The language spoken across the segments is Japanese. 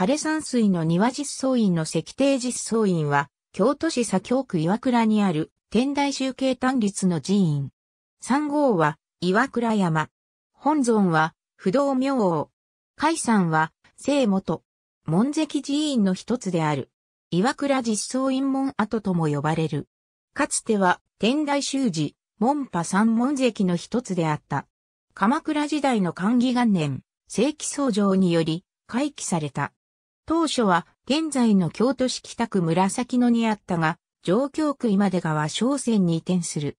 枯山水の庭実装院の石庭実装院は、京都市左京区岩倉にある天台宗計単立の寺院。三号は岩倉山。本尊は不動明王。海山は聖元。門跡寺院の一つである。岩倉実装院門跡とも呼ばれる。かつては天台宗寺、門派三門跡の一つであった。鎌倉時代の漢義元年、正規創正により、回帰された。当初は現在の京都市北区紫野にあったが、上京区今出川商船に移転する。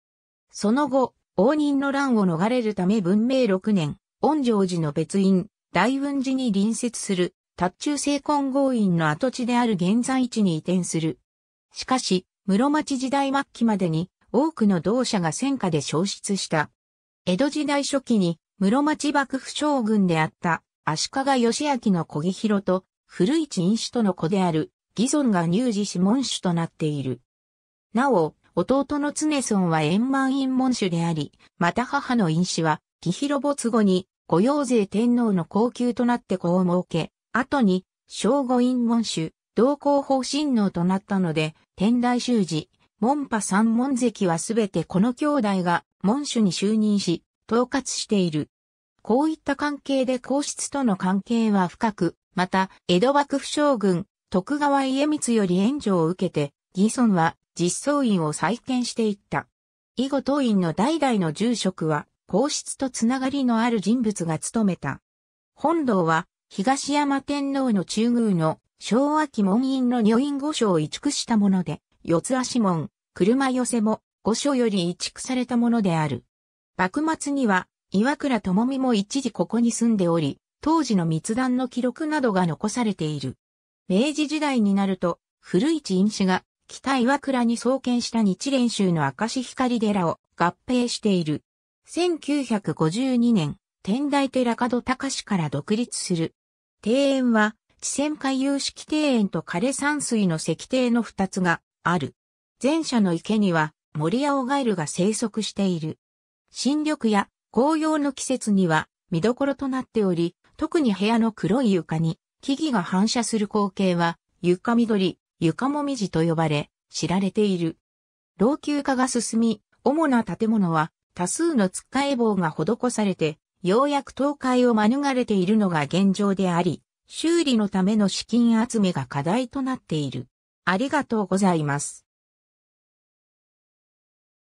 その後、応仁の乱を逃れるため文明6年、恩城寺の別院、大雲寺に隣接する、達中聖婚合院の跡地である現在地に移転する。しかし、室町時代末期までに多くの同社が戦火で消失した。江戸時代初期に室町幕府将軍であった足利義明の小木広と古市飲酒との子である、義尊が乳児諮問主となっている。なお、弟の常尊は円満院門主であり、また母の院主は、紀広没後に、御用税天皇の皇宮となって子を設け、後に、正午院門主、同行法親王となったので、天台修士、門派三門関はすべてこの兄弟が門主に就任し、統括している。こういった関係で皇室との関係は深く、また、江戸幕府将軍、徳川家光より援助を受けて、義村は実相院を再建していった。以後当院の代々の住職は、皇室とつながりのある人物が務めた。本堂は、東山天皇の中宮の昭和期門院の女院御所を移築したもので、四つ足門、車寄せも御所より移築されたものである。幕末には、岩倉智美も一時ここに住んでおり、当時の密談の記録などが残されている。明治時代になると、古市院氏が北岩倉に創建した日蓮宗の明石光寺を合併している。1952年、天台寺門隆から独立する。庭園は、地仙回有式庭園と枯山水の石庭の二つがある。前者の池には森青ガエルが生息している。新緑や紅葉の季節には見どころとなっており、特に部屋の黒い床に木々が反射する光景は床緑、床もみじと呼ばれ知られている。老朽化が進み、主な建物は多数のつっかえ棒が施されて、ようやく倒壊を免れているのが現状であり、修理のための資金集めが課題となっている。ありがとうございます。